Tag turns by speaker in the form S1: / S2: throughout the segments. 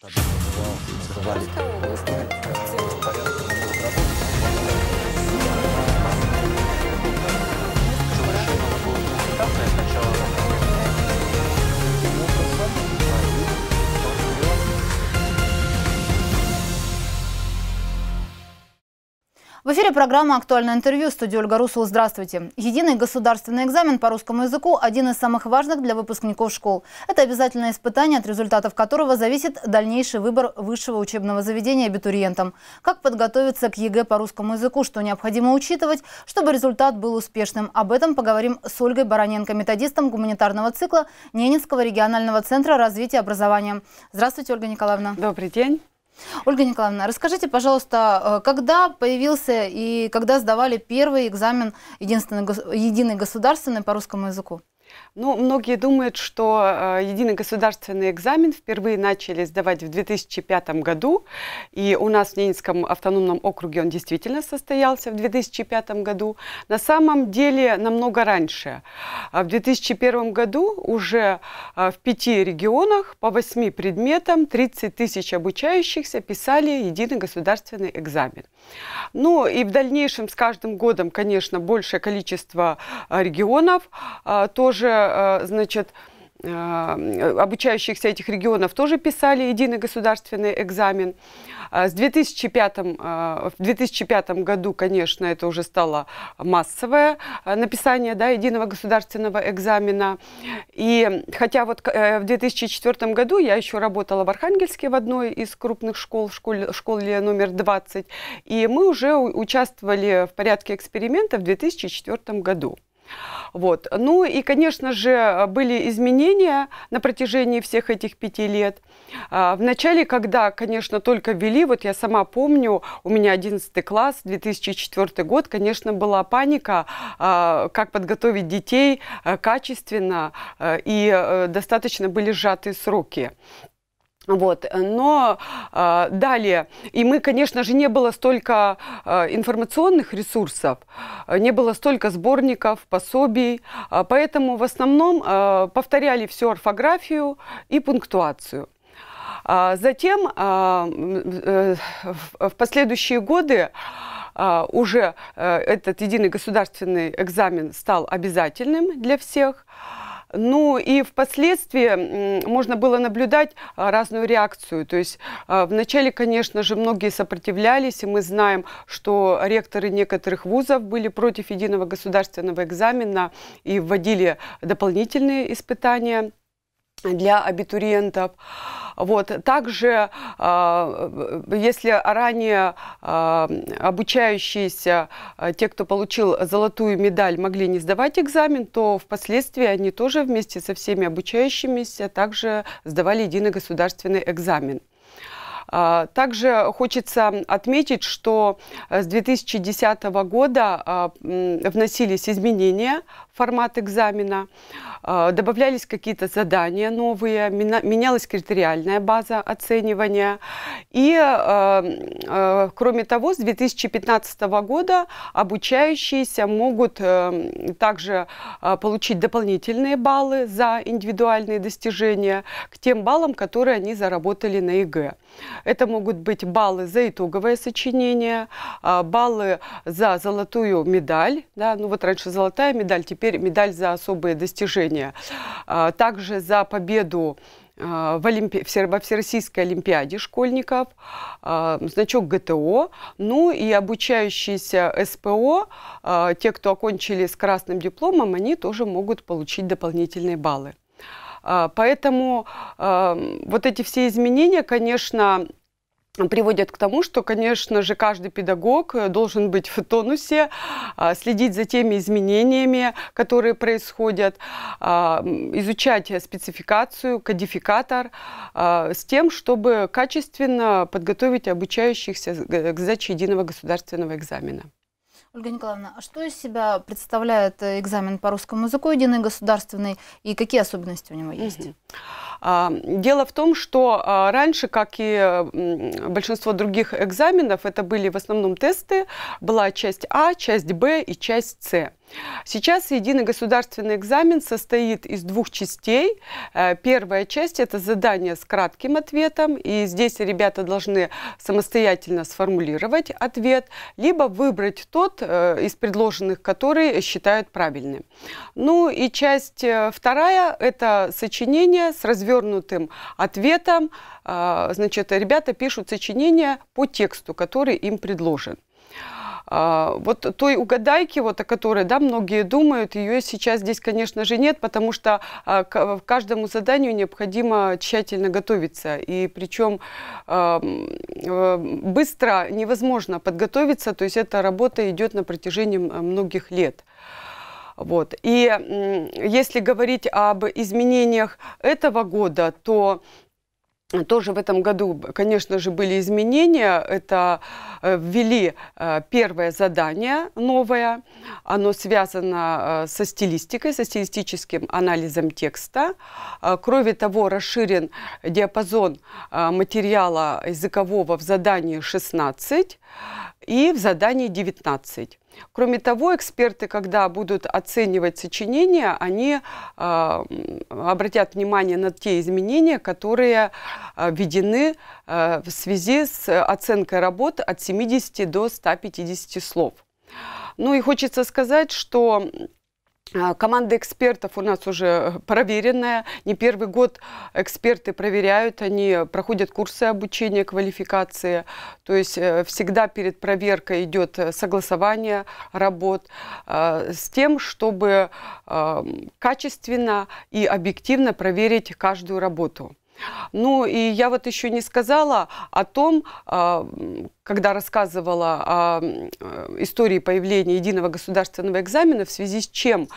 S1: Zabrali. В эфире программа «Актуальное интервью» в студии Ольга Русул. Здравствуйте. Единый государственный экзамен по русскому языку – один из самых важных для выпускников школ. Это обязательное испытание, от результатов которого зависит дальнейший выбор высшего учебного заведения абитуриентам. Как подготовиться к ЕГЭ по русскому языку, что необходимо учитывать, чтобы результат был успешным. Об этом поговорим с Ольгой Бароненко, методистом гуманитарного цикла Ненецкого регионального центра развития образования. Здравствуйте, Ольга Николаевна. Добрый день. Ольга Николаевна, расскажите, пожалуйста, э, когда появился и когда сдавали первый экзамен единственный, единый государственный по русскому языку?
S2: Ну, многие думают, что э, единый государственный экзамен впервые начали сдавать в 2005 году, и у нас в Ненецком автономном округе он действительно состоялся в 2005 году. На самом деле намного раньше. А в 2001 году уже э, в пяти регионах по восьми предметам 30 тысяч обучающихся писали единый государственный экзамен. Ну и в дальнейшем с каждым годом, конечно, большее количество э, регионов э, тоже Э, значит, э, обучающихся этих регионов тоже писали единый государственный экзамен. А с 2005, э, в 2005 году, конечно, это уже стало массовое написание да, единого государственного экзамена. И хотя вот в 2004 году я еще работала в Архангельске в одной из крупных школ, в школе, школе номер 20, и мы уже участвовали в порядке эксперимента в 2004 году. Вот. Ну и, конечно же, были изменения на протяжении всех этих пяти лет. А, в начале, когда, конечно, только ввели, вот я сама помню, у меня 11 класс, 2004 год, конечно, была паника, а, как подготовить детей э, качественно, э, и э, достаточно были сжатые сроки. Вот, но э, далее, и мы, конечно же, не было столько э, информационных ресурсов, не было столько сборников, пособий, а, поэтому в основном э, повторяли всю орфографию и пунктуацию. А затем э, э, в последующие годы Uh, уже uh, этот единый государственный экзамен стал обязательным для всех. Ну и впоследствии можно было наблюдать а, разную реакцию. То есть а, вначале, конечно же, многие сопротивлялись, и мы знаем, что ректоры некоторых вузов были против единого государственного экзамена и вводили дополнительные испытания для абитуриентов. Вот. Также, а, если ранее а, обучающиеся, а, те, кто получил золотую медаль, могли не сдавать экзамен, то впоследствии они тоже вместе со всеми обучающимися также сдавали единый государственный экзамен. Также хочется отметить, что с 2010 года вносились изменения формат экзамена, а, добавлялись какие-то задания новые, менялась критериальная база оценивания. И, а, а, кроме того, с 2015 года обучающиеся могут э, также получить дополнительные баллы за индивидуальные достижения к тем баллам, которые они заработали на ЕГЭ. Это могут быть баллы за итоговое сочинение, баллы за золотую медаль. Да, ну вот раньше золотая медаль, теперь теперь медаль за особые достижения. А, также за победу а, в Олимпи... во Всероссийской Олимпиаде школьников, а, значок ГТО, ну и обучающиеся СПО, те, кто окончили с красным дипломом, они тоже могут получить дополнительные баллы. Поэтому вот эти все изменения, конечно, приводят к тому, что, конечно же, каждый педагог э, должен быть в тонусе, а, следить за теми изменениями, которые происходят, а, изучать спецификацию, кодификатор, а, с тем, чтобы качественно подготовить обучающихся к сдаче единого государственного экзамена.
S1: Ольга Николаевна, а что из себя представляет э, экзамен по русскому языку единый государственный и какие особенности у него есть?
S2: А, дело в том, что а, раньше, как и большинство других экзаменов, это были в основном тесты, была часть А, часть Б и часть С. Сейчас единый государственный экзамен состоит из двух частей. Э, первая часть – это задание с кратким ответом, и здесь ребята должны самостоятельно сформулировать ответ, либо выбрать тот э, из предложенных, который считают правильным. Ну и часть э, вторая – это сочинение с развернутым ответом. Значит, ребята пишут сочинение по тексту, который им предложен. А, вот той угадайки, вот, о которой да, многие думают, ее сейчас здесь, конечно же, нет, потому что а, к, каждому заданию необходимо тщательно готовиться. И причем э, быстро невозможно подготовиться, то есть эта работа идет на протяжении многих лет. Вот. И если говорить об изменениях этого года, то тоже в этом году, конечно же, были изменения. Это э, ввели э, первое задание новое. Оно связано э, со стилистикой, со стилистическим анализом текста. Кроме того, расширен диапазон материала языкового в задании 16 и в задании 19. Кроме того, эксперты, когда будут оценивать сочинения, они э, обратят внимание на те изменения, которые э, введены э, в связи с оценкой работ от 70 до 150 слов. Ну и хочется сказать, что а, команда экспертов у нас уже э, проверенная. Не первый год эксперты проверяют, они проходят курсы обучения, квалификации. То есть э, всегда перед проверкой идет э, согласование работ с тем, чтобы качественно и объективно проверить каждую работу. Ну и я вот еще не сказала о том, когда рассказывала о э, истории появления единого государственного экзамена, в связи с чем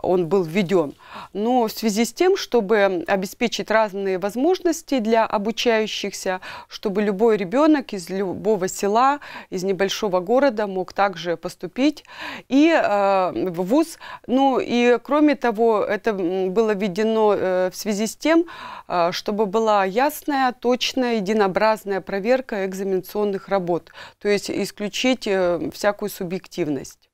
S2: он был введен. Но ну, в связи с тем, чтобы обеспечить разные возможности для обучающихся, чтобы любой ребенок из любого села, из небольшого города мог также поступить и э, в ВУЗ. Ну и кроме того, это было введено э, в связи с тем, э, чтобы была ясная, точная, единообразная проверка экзаменационных работ подход, то есть исключить э, всякую субъективность.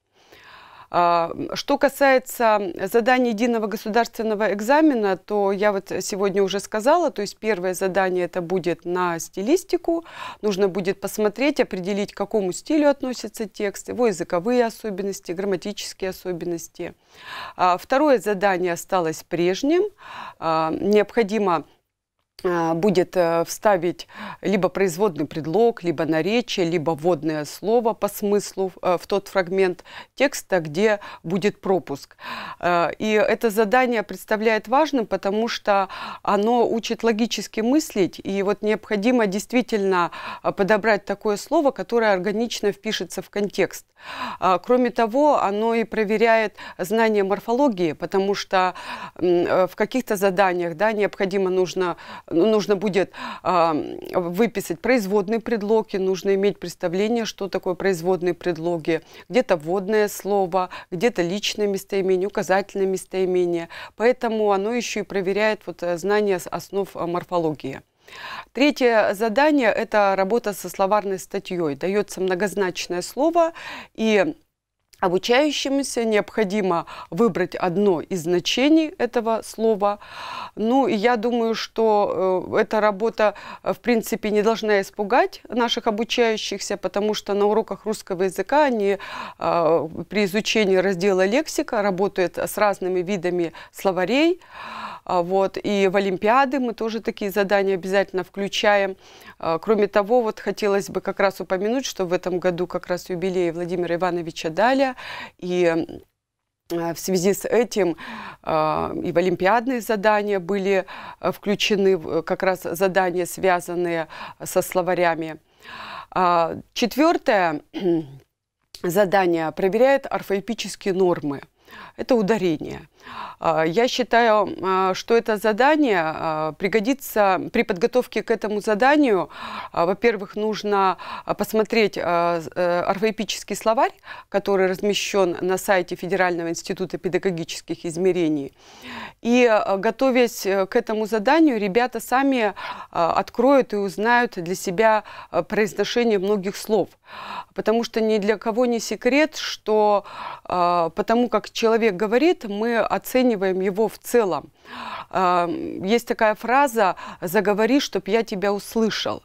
S2: А, что касается задания единого государственного экзамена, то я вот сегодня уже сказала, то есть первое задание это будет на стилистику, нужно будет посмотреть, определить, к какому стилю относятся тексты. его языковые особенности, грамматические особенности. А, второе задание осталось прежним, а, необходимо а, будет э, вставить либо производный предлог, либо наречие, либо вводное слово по смыслу в э, тот фрагмент текста, где будет пропуск. Э, и это задание представляет важным, потому что оно учит логически мыслить, и вот необходимо действительно подобрать такое слово, которое органично впишется в контекст. Кроме того, оно и проверяет знание морфологии, потому что в каких-то заданиях да, необходимо нужно ну, нужно будет а, выписать производные предлоги, нужно иметь представление, что такое производные предлоги, где-то вводное слово, где-то личное местоимение, указательное местоимение. Поэтому оно еще и проверяет вот э, знание основ э, морфологии. Третье задание – это работа со словарной статьей. Дается многозначное слово, и Обучающемуся необходимо выбрать одно из значений этого слова. Ну, и я думаю, что э, эта работа, э, в принципе, не должна испугать наших обучающихся, потому что на уроках русского языка они э, при изучении раздела лексика работают с разными видами словарей. А, вот. И в Олимпиады мы тоже такие задания обязательно включаем. А, кроме того, вот хотелось бы как раз упомянуть, что в этом году как раз юбилей Владимира Ивановича Даля. И а, в связи с этим и в олимпиадные задания были включены как раз задания, связанные со словарями. Четвертое задание проверяет орфоэпические нормы это ударение. А, я считаю, а, что это задание а, пригодится при подготовке к этому заданию. Во-первых, нужно посмотреть э, орфоэпический словарь, который размещен на сайте Федерального института педагогических измерений. И готовясь э, к этому заданию, ребята сами откроют и узнают для себя произношение многих слов. Потому что ни для кого не секрет, что потому как человек человек говорит, мы оцениваем его в целом. А, есть такая фраза «заговори, чтоб я тебя услышал».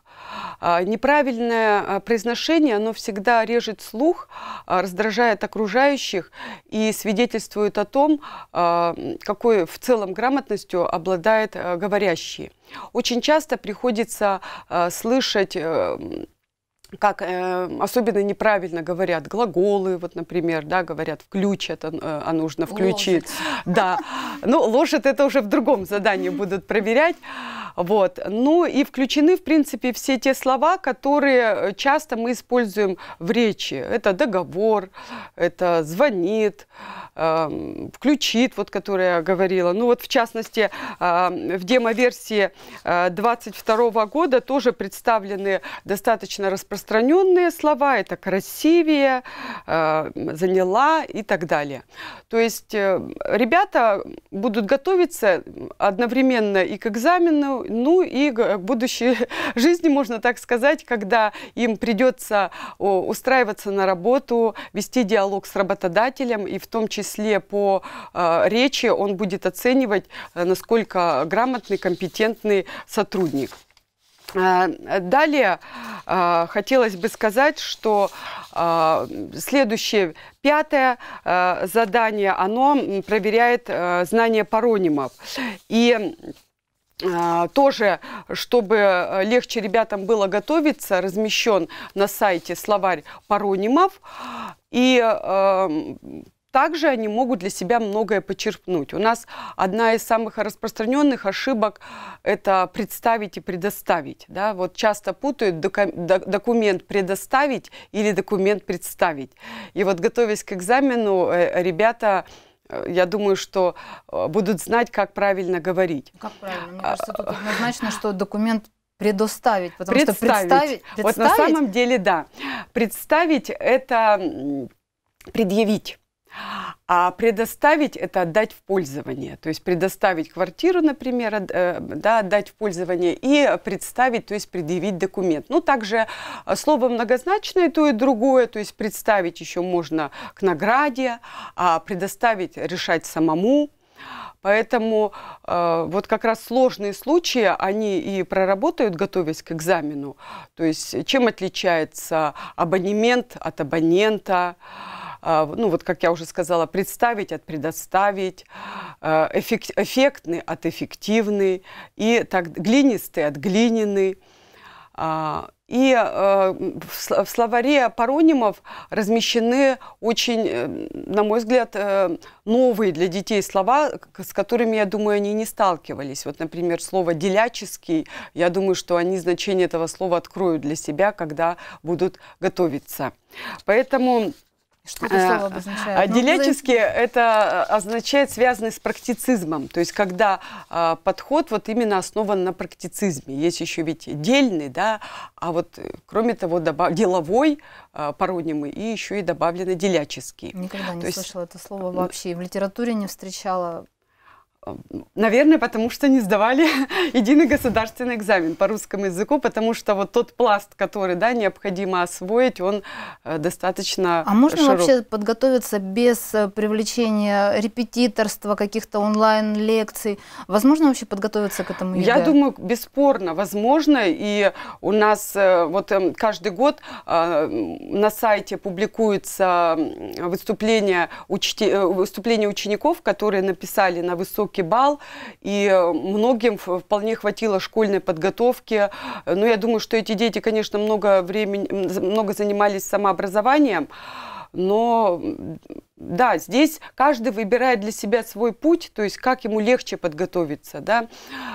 S2: А, неправильное а, произношение, оно всегда режет слух, раздражает окружающих и свидетельствует о том, какой в целом грамотностью обладает говорящий. Очень часто приходится слышать эм, как э, особенно неправильно говорят глаголы, вот, например, да, говорят «включ» это, э, а нужно «включить». Ложит. Да, ну, ложит это уже в другом задании будут проверять. Вот. Ну и включены, в принципе, все те слова, которые э, часто мы используем в речи. Это договор, это звонит, эм, включит, вот, которое я говорила. Ну вот, в частности, эм, в демо-версии 22 э, года тоже представлены достаточно распространенные слова. Это красивее, э, заняла и так далее. То есть ребята будут готовиться одновременно и к экзамену, ну, и к будущей жизни, можно так сказать, когда им придется устраиваться на работу, вести диалог с работодателем, и в том числе по э, речи он будет оценивать, э, насколько грамотный, компетентный сотрудник. Э, далее хотелось бы сказать, что следующее, пятое задание, оно проверяет знание паронимов. И а, тоже, чтобы э, легче ребятам было готовиться, размещен на сайте словарь паронимов. И э, также они могут для себя многое почерпнуть. У нас одна из самых распространенных ошибок – это представить и предоставить. Да? Вот часто путают документ «предоставить» или документ «представить». И вот готовясь к экзамену, э, ребята Э, я думаю, что э, будут знать, как правильно говорить. Ну, как правильно? Мне кажется, тут
S1: однозначно, что документ предоставить, потому представить. что представить, представить... Вот на самом
S2: деле, да. Представить – это предъявить. А предоставить – это отдать в пользование. То есть предоставить квартиру, например, э, да, отдать в пользование и представить, то есть предъявить документ. Ну, также э, слово многозначное то и другое, то есть представить еще можно к награде, а предоставить решать самому. Поэтому э, вот как раз сложные случаи, они и проработают, готовясь к экзамену. То есть чем отличается абонемент от абонента, э, а, ну вот как я уже сказала, представить от предоставить, а, эффект, эффектный от эффективный, и так, глинистый от глиняный. А, и в словаре паронимов размещены очень, э, на мой взгляд, э, новые для детей слова, с которыми, я думаю, они не сталкивались. Вот, например, слово «деляческий», я думаю, что они значение этого слова откроют для себя, когда будут готовиться. Поэтому... Что это слово э, обозначает? А, ну, это э, означает связанный с практицизмом, то есть когда а, подход вот именно основан на практицизме. Есть еще ведь дельный, да, а вот кроме того добав... деловой а, паронимы и еще и добавлены деляческий. Никогда не то слышала
S1: есть... это слово вообще, в литературе не встречала.
S2: Наверное, потому что не сдавали единый государственный экзамен по русскому языку, потому что вот тот пласт, который да, необходимо освоить, он э, достаточно А можно широк. вообще
S1: подготовиться без э, привлечения репетиторства, каких-то онлайн-лекций? Возможно вообще подготовиться к этому ЕГЭ? Я думаю,
S2: бесспорно, возможно. И у нас э, вот эм, каждый год на сайте публикуются выступления, учти, выступления учеников, которые написали на высокий высокий балл, и э, многим вполне хватило школьной подготовки. Но ну, я думаю, что эти дети, конечно, много времени, много занимались самообразованием, но да, здесь каждый выбирает для себя свой путь, то есть как ему легче подготовиться, да.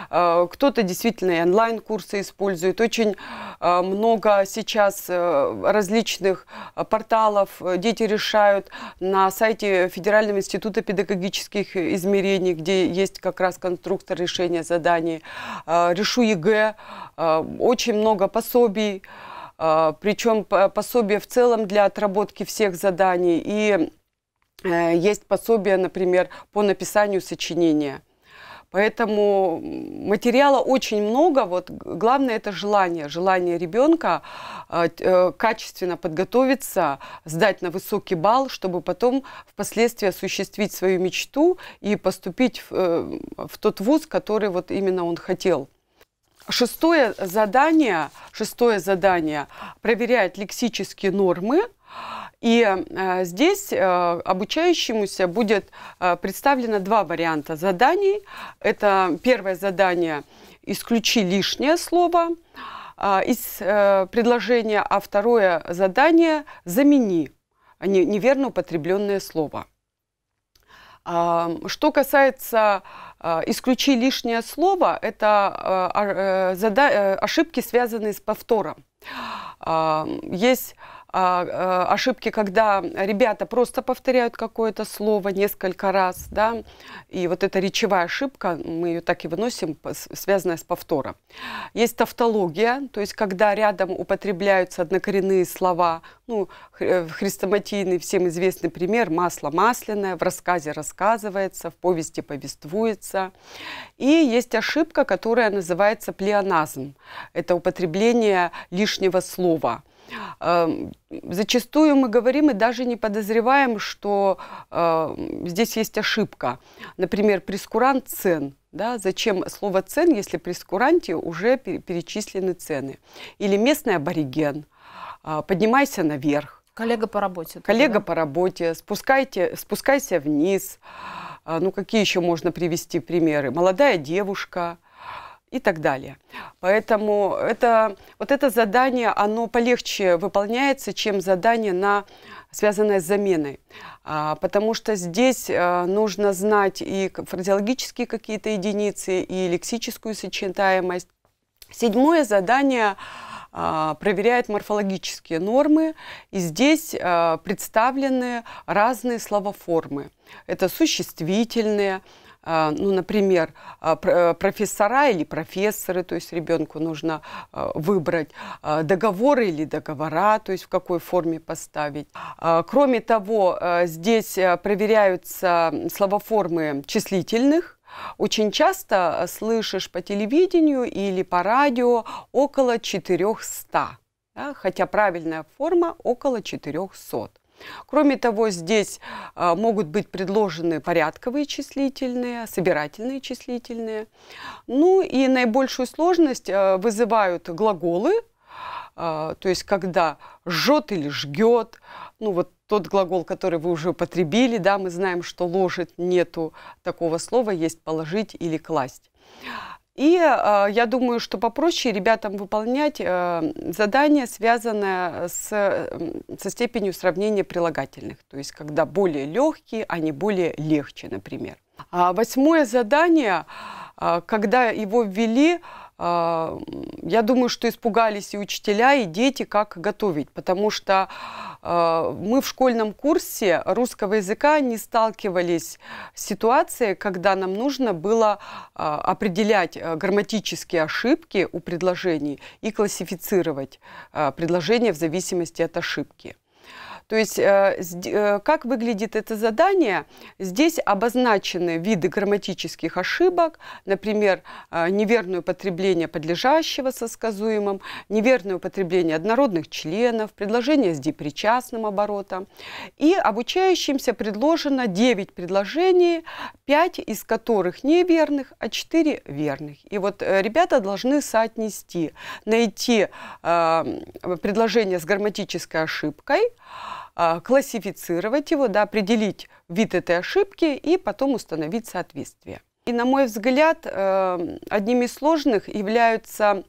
S2: А, кто-то действительно и онлайн-курсы использует. Очень а, много сейчас э, различных а, порталов э, дети решают на сайте Федерального института педагогических э, измерений, где есть как раз конструктор решения заданий. Решу ЕГЭ, очень много пособий, причем пособие в целом для отработки всех заданий и Э, есть пособие, например, по написанию сочинения. Поэтому материала очень много. Вот главное это желание, желание ребенка э, э, качественно подготовиться, сдать на высокий балл, чтобы потом впоследствии осуществить свою мечту и поступить в, в тот вуз, который вот именно он хотел. Шестое задание, шестое задание проверяет лексические нормы. И э, здесь э, обучающемуся будет э, представлено два варианта заданий. Это первое задание «Исключи лишнее слово» из предложения, а второе задание «Замени» неверно употребленное слово. Что касается «исключи лишнее слово», это а, ошибки, связанные с повтором. Есть а, э, ошибки, когда ребята просто повторяют какое-то слово несколько раз, да, и вот эта речевая ошибка, мы ее так и выносим, связанная с повтором. Есть тавтология, то есть когда рядом употребляются однокоренные слова, ну, э, хрестоматийный всем известный пример «масло масляное», в рассказе рассказывается, в повести повествуется. И есть ошибка, которая называется плеоназм. Это употребление лишнего слова – Эм, зачастую мы говорим и даже не подозреваем, что эм, здесь есть ошибка. Например, прескурант цен. Да, зачем слово «цен», если при уже перечислены цены? Или местный абориген. А, поднимайся наверх. Коллега по работе. Коллега да? по работе. Спускайте, спускайся вниз. А, ну, какие еще можно привести примеры? Молодая девушка и так далее. Поэтому это, вот это задание, оно полегче выполняется, чем задание, на, связанное с заменой. А, потому что здесь а, нужно знать и фразеологические какие-то единицы, и лексическую сочетаемость. Седьмое задание а, проверяет морфологические нормы, и здесь а, представлены разные словоформы. Это существительные, а, ну, например, а, э, профессора или профессоры, то есть ребенку нужно а, выбрать договоры или договора, то есть в какой форме поставить. Кроме того, э, здесь э, проверяются словоформы числительных, очень часто слышишь по телевидению или по радио около 400, да, хотя правильная форма около 400. Кроме того, здесь а, могут быть предложены порядковые числительные, собирательные числительные. Ну и наибольшую сложность а, вызывают глаголы, а, то есть когда жжет или жгет, ну вот тот глагол, который вы уже употребили, да, мы знаем, что ложит нету такого слова, есть положить или класть. И э, я думаю, что попроще ребятам выполнять э, задания, связанные с, со степенью сравнения прилагательных. То есть, когда более легкие, а не более легче, например. А восьмое задание, э, когда его ввели, э, я думаю, что испугались и учителя, и дети, как готовить. Потому что Э, мы в школьном курсе русского языка не сталкивались с ситуацией, когда нам нужно было э, определять э, грамматические ошибки у предложений и классифицировать предложения в зависимости от ошибки. То есть э, э, как выглядит это задание? Здесь обозначены виды грамматических ошибок, например, э, неверное употребление подлежащего со сказуемым, неверное употребление однородных членов, предложение с депричастным оборотом. И обучающимся предложено 9 предложений, 5 из которых неверных, а 4 верных. И вот ребята должны соотнести, найти э, предложение с грамматической ошибкой, а, классифицировать его, да, определить вид этой ошибки и потом установить соответствие. И на мой взгляд, э, одними из сложных являются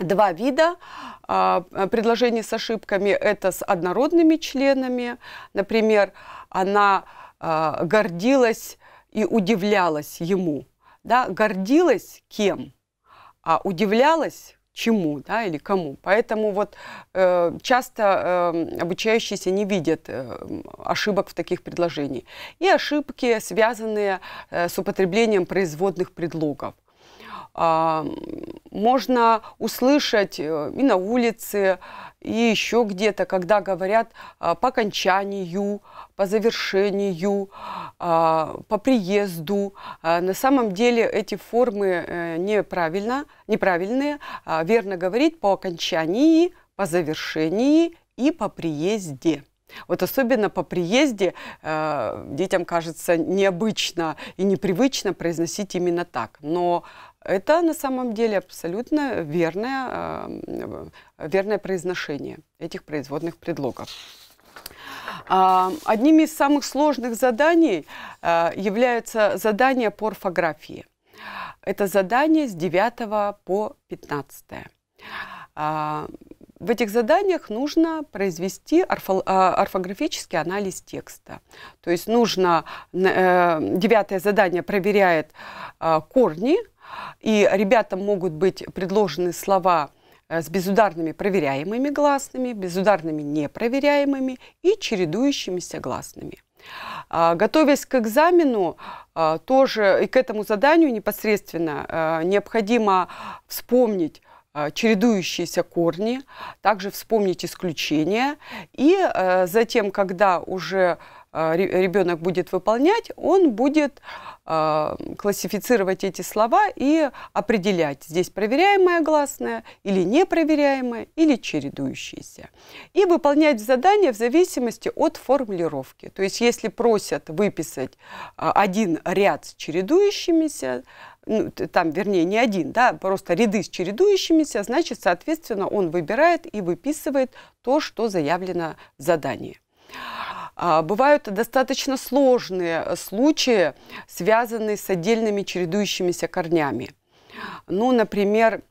S2: два вида а, предложений с ошибками. Это с однородными членами. Например, она а, гордилась и удивлялась ему. Да? Гордилась кем? А удивлялась чему да, или кому. Поэтому вот э, часто э, обучающиеся не видят э, ошибок в таких предложениях. И ошибки, связанные э, с употреблением производных предлогов. Э, можно услышать э, и на улице, э, и еще где-то, когда говорят а, по окончанию, по завершению, а, по приезду. А, на самом деле эти формы э, неправильно, неправильные. Верно говорить по окончании, по завершении и по приезде. Вот особенно по приезде э, детям кажется необычно и непривычно произносить именно так. Но это на самом деле абсолютно верное, а, верное произношение этих производных предлогов. А, Одним из самых сложных заданий а, является задание по орфографии. Это задание с 9 по 15. В этих заданиях нужно произвести орфо орфографический анализ текста. То есть нужно, э, девятое задание проверяет корни, и ребятам могут быть предложены слова э, с безударными проверяемыми гласными, безударными непроверяемыми и чередующимися гласными. А, готовясь к экзамену, а, тоже и к этому заданию непосредственно э, необходимо вспомнить э, чередующиеся корни, также вспомнить исключения. И затем, когда уже ребенок будет выполнять, он будет а, классифицировать эти слова и определять, здесь проверяемое гласное или непроверяемое, или чередующееся. И выполнять задание в зависимости от формулировки. То есть если просят выписать а, один ряд с чередующимися, ну, там, вернее, не один, да, просто ряды с чередующимися, значит, соответственно, он выбирает и выписывает то, что заявлено в задании. А, бывают достаточно сложные э, случаи, связанные с отдельными чередующимися корнями. Ну, например,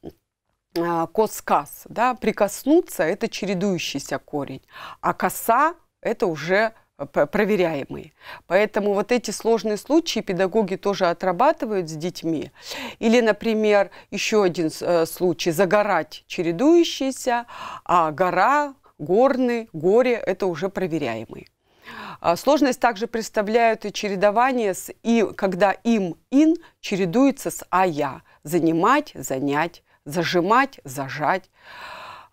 S2: а, коскас, да, прикоснуться – это чередующийся корень, а коса – это уже э, проверяемые. Поэтому вот эти сложные случаи педагоги тоже отрабатывают с детьми. Или, например, еще один э, случай – загорать чередующийся, а гора, горный, горе – это уже проверяемый. А, сложность также представляют и чередование с «и», когда «им» «ин» чередуется с «а я» – занимать, занять, зажимать, зажать.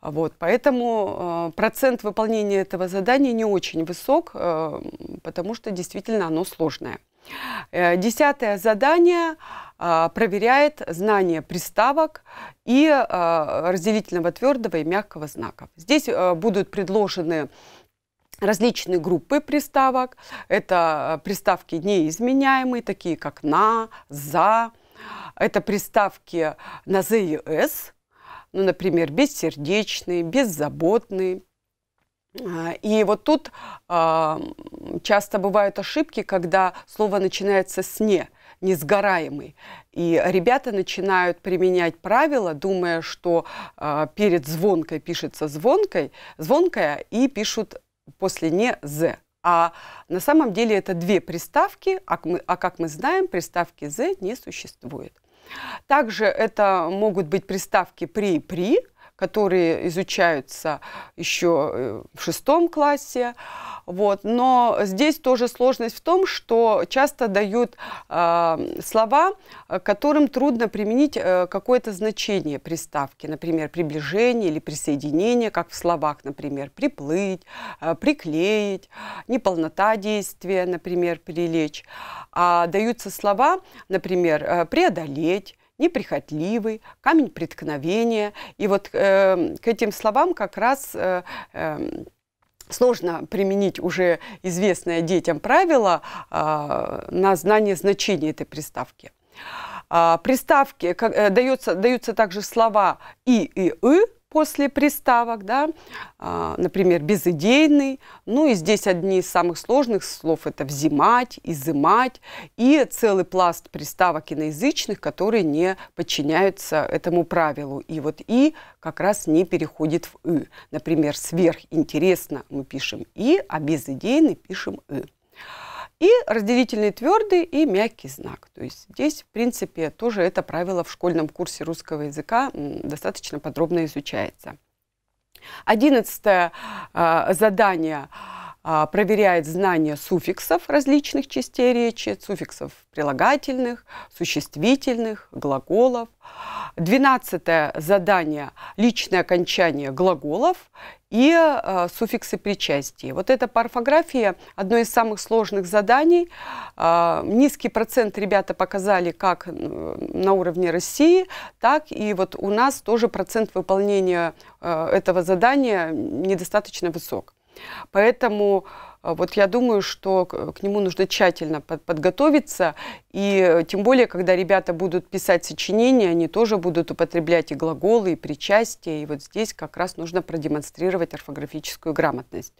S2: Вот, поэтому а, процент выполнения этого задания не очень высок, а, потому что действительно оно сложное. Э, десятое задание проверяет знание приставок и разделительного твердого и мягкого знаков. Здесь будут предложены различные группы приставок. Это э, приставки неизменяемые, такие как «на», «за». Это приставки на «з» и «с», ну, например, бессердечный, беззаботный. Э, и вот тут э, часто бывают ошибки, когда слово начинается с «не», несгораемый. И ребята начинают применять правила, думая, что э, перед звонкой пишется звонкой, звонкая, и пишут после «не» «з». А на самом деле это две приставки, а, мы, а как мы знаем, приставки «з» не существует. Также это могут быть приставки «при» «при», которые изучаются еще э, в шестом классе. Вот. Но здесь тоже сложность в том, что часто дают э, слова, которым трудно применить э, какое-то значение приставки, например, приближение или присоединение, как в словах, например, приплыть, э, приклеить, неполнота действия, например, прилечь. А даются слова, например, э, преодолеть, неприхотливый, камень преткновения. И вот э, к этим словам как раз э, э, Сложно применить уже известное детям правило э, на знание значения этой приставки. Э, приставки как, э, дается, даются также слова «и» и «ы», после приставок, да, а, например, безыдейный. Ну и здесь одни из самых сложных слов – это взимать, изымать и целый пласт приставок иноязычных, которые не подчиняются этому правилу. И вот «и» как раз не переходит в «ы». Например, сверхинтересно мы пишем «и», а безыдейный пишем «ы». И разделительный твердый и мягкий знак. То есть здесь, в принципе, тоже это правило в школьном курсе русского языка достаточно подробно изучается. Одиннадцатое а, задание а, проверяет знание суффиксов различных частей речи, суффиксов прилагательных, существительных, глаголов. Двенадцатое задание – личное окончание глаголов и э, суффиксы причастия. Вот эта по одно из самых сложных заданий. А, низкий процент ребята показали как на уровне России, так и вот у нас тоже процент выполнения э, этого задания недостаточно высок. Поэтому а вот я думаю, что к нему нужно тщательно подготовиться, и э, тем более, когда ребята будут писать сочинения, они тоже будут употреблять и глаголы, и причастие, и вот здесь как раз нужно продемонстрировать орфографическую грамотность.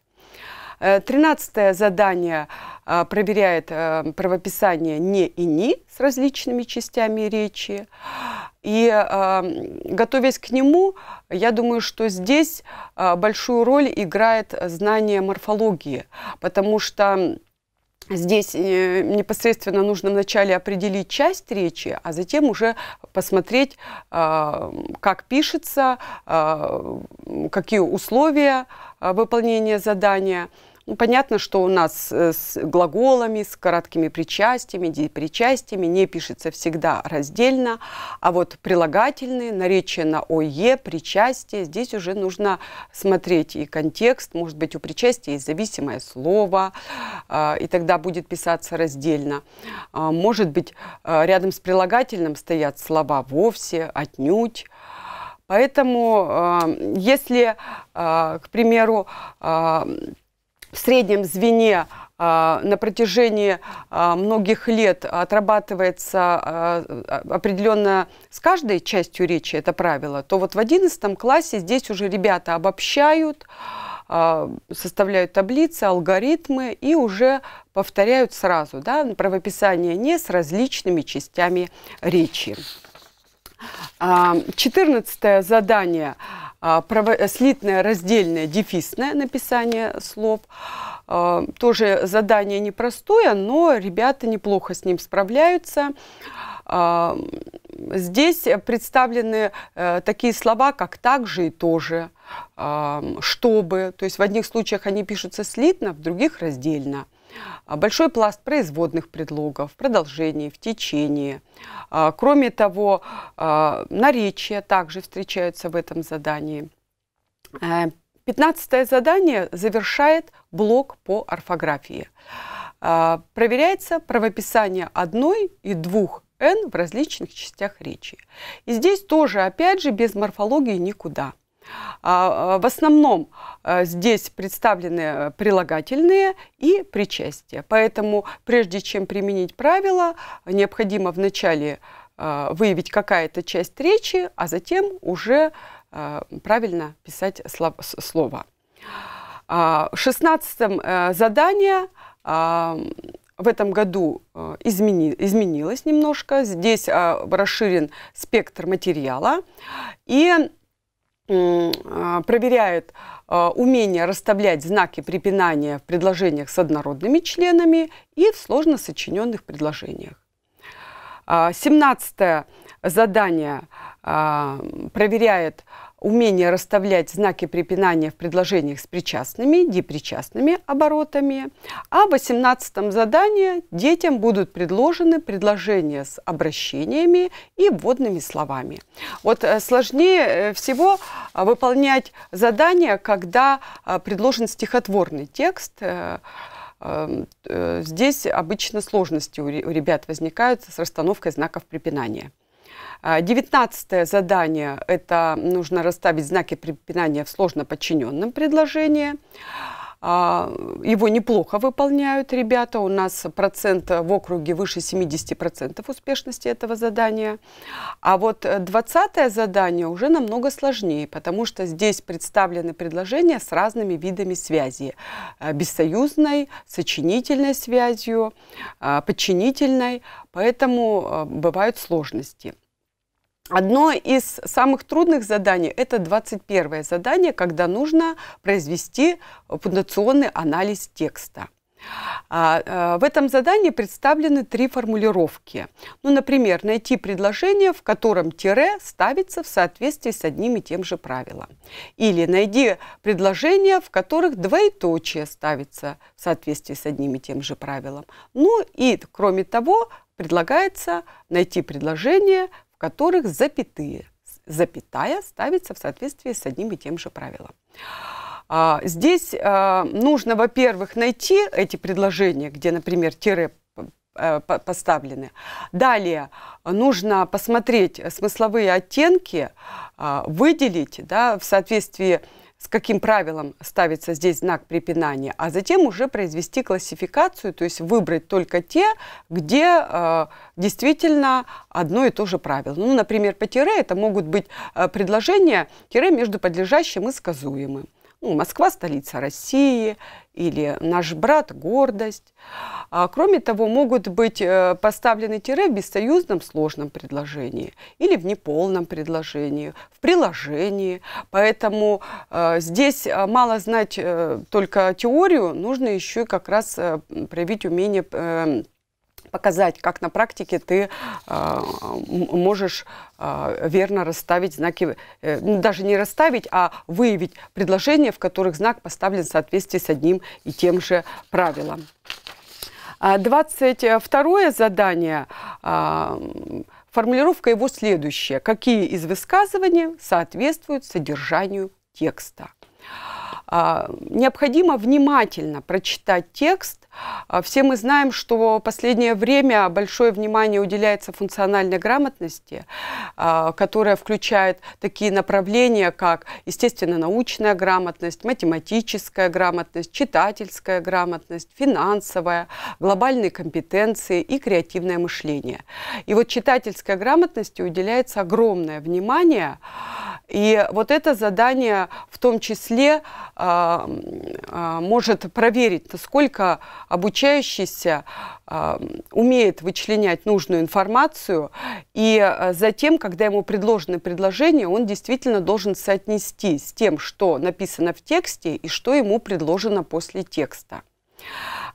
S2: Э, тринадцатое задание э, проверяет правописание «не» и «ни» с различными частями речи. И э, готовясь к нему, я думаю, что здесь э, большую роль играет знание морфологии, потому что Здесь э, непосредственно нужно вначале определить часть речи, а затем уже посмотреть, а, как пишется, какие условия выполнения задания. Ну, понятно, что у нас э, с глаголами, с короткими причастиями, депричастиями не пишется всегда раздельно, а вот прилагательные, наречия на ОЕ, причастие, здесь уже нужно смотреть и контекст, может быть, у причастия есть зависимое слово, а, и тогда будет писаться раздельно. А, может быть, э, рядом с прилагательным стоят слова вовсе, отнюдь, Поэтому, э, если, к примеру, в среднем звене а, на протяжении а, многих лет отрабатывается а, определенно с каждой частью речи это правило, то вот в 11 классе здесь уже ребята обобщают, составляют таблицы, алгоритмы и уже повторяют сразу да, правописание «не» с различными частями речи. 14 задание а, э, слитное, раздельное, дефисное написание слов. А, тоже задание непростое, но ребята неплохо с ним справляются. А, здесь представлены э, такие слова, как «также» и «тоже», «чтобы». То есть в одних случаях они пишутся слитно, в других – раздельно – а, большой пласт производных предлогов, в в течение. А, кроме того, а, наречия также встречаются в этом задании. Э, пятнадцатое задание завершает блок по орфографии. Проверяется правописание одной и двух «н» в различных частях речи. И здесь тоже, опять же, без морфологии никуда – а, а, в основном э, здесь представлены э, прилагательные и причастия. Поэтому прежде чем применить правило, необходимо вначале э, выявить какая-то часть речи, а затем уже правильно писать слово. А, в 16 задание в этом году изменилось немножко. Здесь расширен спектр материала. И а, проверяет а, умение расставлять знаки препинания в предложениях с однородными членами и в сложно сочиненных предложениях. А, семнадцатое задание проверяет умение расставлять знаки препинания в предложениях с причастными, депричастными оборотами. А в 18 задании детям будут предложены предложения с обращениями и вводными словами. Вот э, сложнее э, всего э, выполнять задание, когда предложен стихотворный текст, эм, Здесь обычно сложности у ребят возникают с расстановкой знаков препинания. А, девятнадцатое задание – это нужно расставить знаки препинания в сложно подчиненном предложении. А, его неплохо выполняют ребята. У нас процент в округе выше 70% успешности этого задания. А вот 20 задание уже намного сложнее, потому что здесь представлены предложения с разными видами связи. А, бессоюзной, сочинительной связью, подчинительной. Поэтому бывают сложности. Одно из самых трудных заданий – это 21 задание, когда нужно произвести фундационный анализ текста. А, а, в этом задании представлены три формулировки. Ну, например, найти предложение, в котором тире ставится в соответствии с одним и тем же правилом. Или найди предложения, в которых двоеточие ставится в соответствии с одним и тем же правилом. Ну и, кроме того, предлагается найти предложение, в которых запятые, запятая ставится в соответствии с одним и тем же правилом. А, здесь э, нужно, во-первых, найти эти предложения, где, например, тире э, поставлены. Далее нужно посмотреть смысловые оттенки, а, выделить да, в соответствии с с каким правилом ставится здесь знак препинания, а затем уже произвести классификацию, то есть выбрать только те, где э, действительно одно и то же правило. Ну, например, по тире это могут быть э, предложения тире между подлежащим и сказуемым ну, Москва – столица России, или «Наш брат – гордость». А, кроме того, могут быть э, поставлены тире в бессоюзном сложном предложении или в неполном предложении, в приложении. Поэтому э, здесь э, мало знать э, только теорию, нужно еще как раз э, проявить умение э, показать, как на практике ты э, можешь э, верно расставить знаки, э, ну, даже не расставить, а выявить предложения, в которых знак поставлен в соответствии с одним и тем же правилом. 22 а задание, э, формулировка его следующая. Какие из высказываний соответствуют содержанию текста? А, необходимо внимательно прочитать текст. А, все мы знаем, что в последнее время большое внимание уделяется функциональной грамотности, а, которая включает такие направления, как, естественно, научная грамотность, математическая грамотность, читательская грамотность, финансовая, глобальные компетенции и креативное мышление. И вот читательской грамотности уделяется огромное внимание, и вот это задание в том числе а, а, может проверить, насколько обучающийся а, умеет вычленять нужную информацию, и затем, когда ему предложено предложение, он действительно должен соотнести с тем, что написано в тексте и что ему предложено после текста.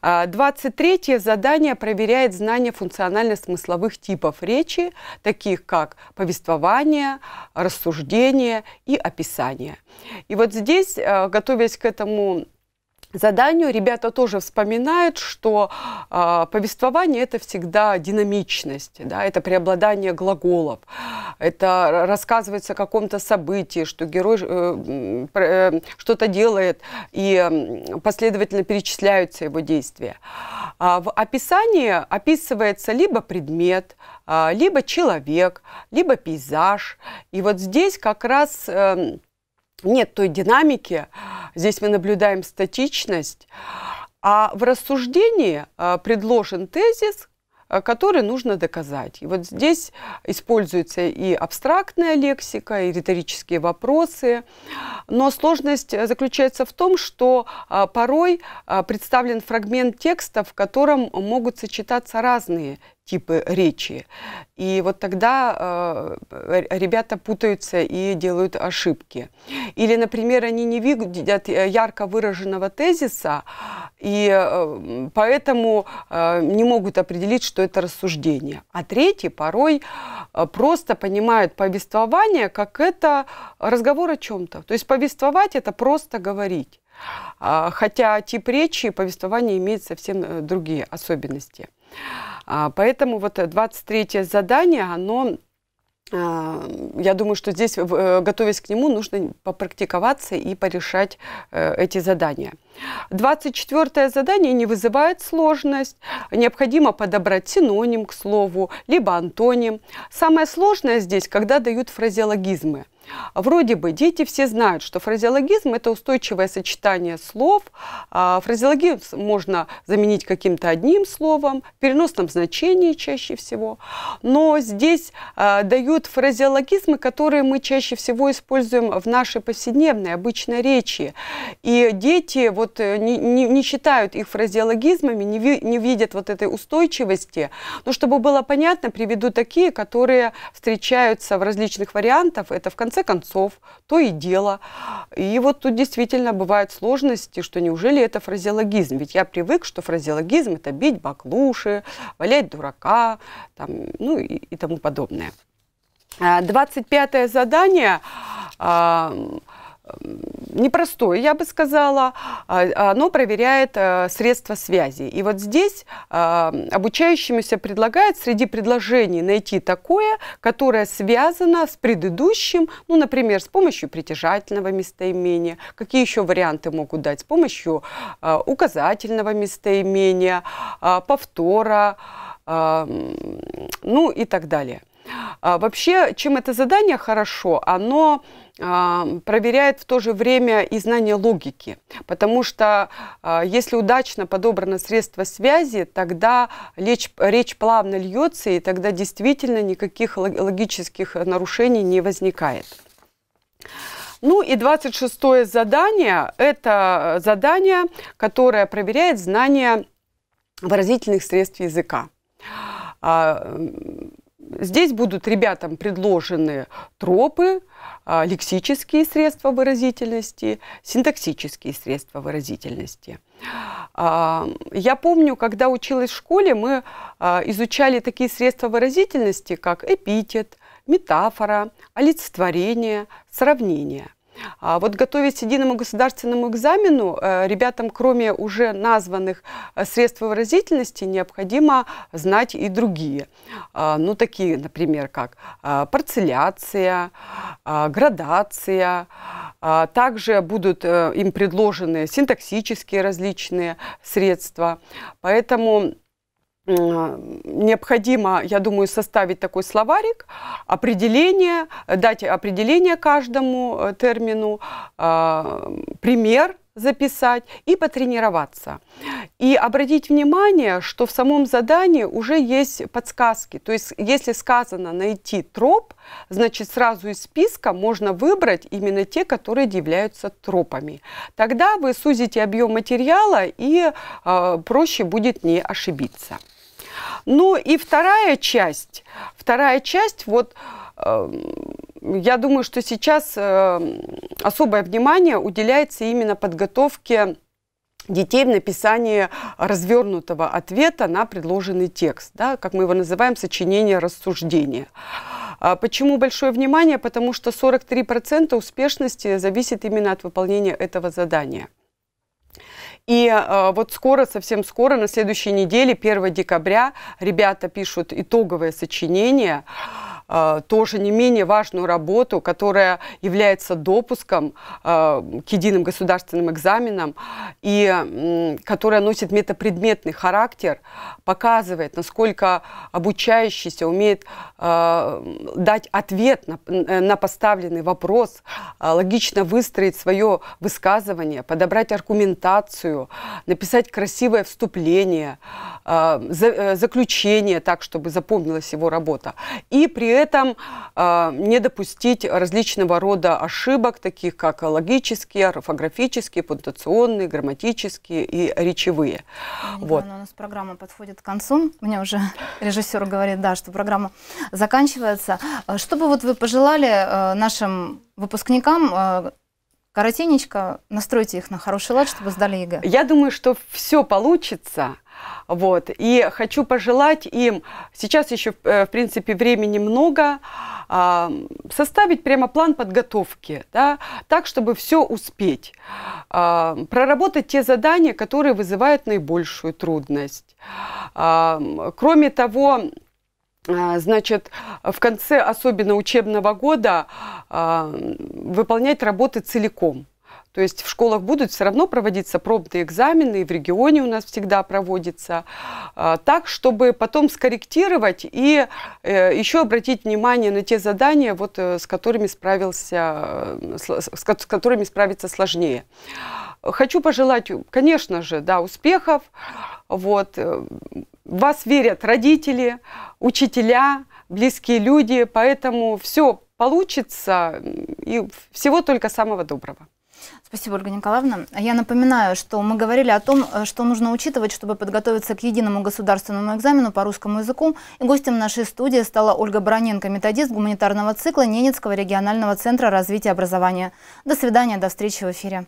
S2: 23 а, задание проверяет знания функционально-смысловых типов речи, таких как повествование, рассуждение и описание. И вот здесь, э, готовясь к этому заданию ребята тоже вспоминают, что э, повествование это всегда динамичность, да, это преобладание глаголов, это рассказывается о каком-то событии, что герой э, э, что-то делает и последовательно перечисляются его действия. А в описании описывается либо предмет, а, либо человек, либо пейзаж. И вот здесь как раз э, нет той динамики, здесь мы наблюдаем статичность, а в рассуждении а, предложен тезис, а, который нужно доказать. И вот здесь используется и абстрактная лексика, и риторические вопросы. Но сложность э, заключается в том, что а, порой представлен фрагмент текста, в котором могут сочетаться разные типы речи. И вот тогда э, ребята путаются и делают ошибки. Или, например, они не видят э, ярко выраженного тезиса, и э, поэтому э, не могут определить, что это рассуждение. А третьи порой э, просто понимают повествование, как это разговор о чем-то. То есть повествовать это просто говорить. А, хотя тип речи и повествования имеют совсем э, другие особенности. А, поэтому вот 23 э, задание, оно а, я думаю, что здесь, э, готовясь к нему, нужно попрактиковаться и порешать э, эти задания. 24 задание не вызывает сложность. Необходимо подобрать синоним к слову, либо антоним. Самое сложное здесь, когда дают фразеологизмы – Вроде бы дети все знают, что фразеологизм – это устойчивое сочетание слов. А, фразеологизм можно заменить каким-то одним словом, в переносном значении чаще всего. Но здесь а, дают фразеологизмы, которые мы чаще всего используем в нашей повседневной, обычной речи. И дети вот э, не, не, не считают их фразеологизмами, не, ви, не видят вот этой устойчивости. Но чтобы было понятно, приведу такие, которые встречаются в различных вариантах. Это в конце конце концов, то и дело. И вот тут действительно бывают сложности, что неужели это фразеологизм? Ведь я привык, что фразеологизм – это бить баклуши, валять дурака, там, ну и, и тому подобное. 25 а, задание непростое, я бы сказала, а, оно проверяет э, средства связи. И вот здесь а, обучающемуся предлагает среди предложений найти такое, которое связано с предыдущим, ну, например, с помощью притяжательного местоимения. Какие еще варианты могут дать? С помощью а, указательного местоимения, повтора, ну и так далее. А, вообще, чем это задание хорошо, оно а, проверяет в то же время и знание логики, потому что а, если удачно подобрано средство связи, тогда речь, речь плавно льется, и тогда действительно никаких логических нарушений не возникает. Ну и 26 задание – это задание, которое проверяет знание выразительных средств языка. А, Здесь будут ребятам предложены тропы, а, лексические средства выразительности, синтаксические средства выразительности. А, я помню, когда училась в школе, мы а, изучали такие средства выразительности, как эпитет, метафора, олицетворение, сравнение – а вот готовясь к единому государственному экзамену, э, ребятам, кроме уже названных э, средств выразительности, необходимо знать и другие. А, ну, такие, например, как э, парцеляция, градация. А, также будут им предложены синтаксические различные средства. Поэтому необходимо, я думаю, составить такой словарик, определение, дать определение каждому э, термину, а, пример записать и потренироваться. И обратить внимание, что в самом задании уже есть подсказки. То есть, если сказано найти троп, значит, сразу из списка можно выбрать именно те, которые являются тропами. Тогда вы сузите объем материала и э, проще будет не ошибиться. Ну и вторая часть, вторая часть, вот эм, я думаю, что сейчас эм, особое внимание уделяется именно подготовке детей в написании развернутого ответа на предложенный текст, да, как мы его называем, сочинение рассуждения. А почему большое внимание? Потому что 43% успешности зависит именно от выполнения этого задания. И э, вот скоро, совсем скоро, на следующей неделе, 1 декабря, ребята пишут итоговое сочинение. Э, тоже не менее важную работу, которая является допуском э, к единым государственным экзаменам и которая носит метапредметный характер, показывает, насколько обучающийся умеет э, дать ответ на, поставленный вопрос, логично выстроить свое высказывание, подобрать аргументацию, написать красивое вступление, заключение так, чтобы запомнилась его работа. И при этом э, не допустить различного рода ошибок, таких как логические, орфографические, пунктуационные, грамматические и речевые. Елена, вот. у нас
S1: программа подходит к концу. Мне уже режиссер говорит, да, что программа заканчивается. А, что бы вот вы пожелали э, нашим выпускникам, а, коротенечко, настройте их на хороший лад, чтобы сдали ЕГЭ?
S2: Я думаю, что все получится. Вот. И хочу пожелать им, сейчас еще, э, в принципе, времени много, а, составить прямо план подготовки, да, так, чтобы все успеть. А, проработать те задания, которые вызывают наибольшую трудность. А, кроме того, значит, в конце особенно учебного года выполнять работы целиком. То есть в школах будут все равно проводиться пробные экзамены, и в регионе у нас всегда проводится, а, так, чтобы потом скорректировать и э, еще обратить внимание на те задания, вот, э, с, которыми справился, э, с которыми справиться сложнее. Хочу пожелать, конечно же, да, успехов. Вот. вас верят родители, учителя, близкие люди, поэтому все получится и всего только самого доброго.
S1: Спасибо, Ольга Николаевна. Я напоминаю, что мы говорили о том, э, что нужно учитывать, чтобы подготовиться к единому государственному экзамену по русскому языку. И гостем нашей студии стала Ольга Бароненко, методист гуманитарного цикла Ненецкого регионального центра развития образования. До свидания, до встречи в эфире.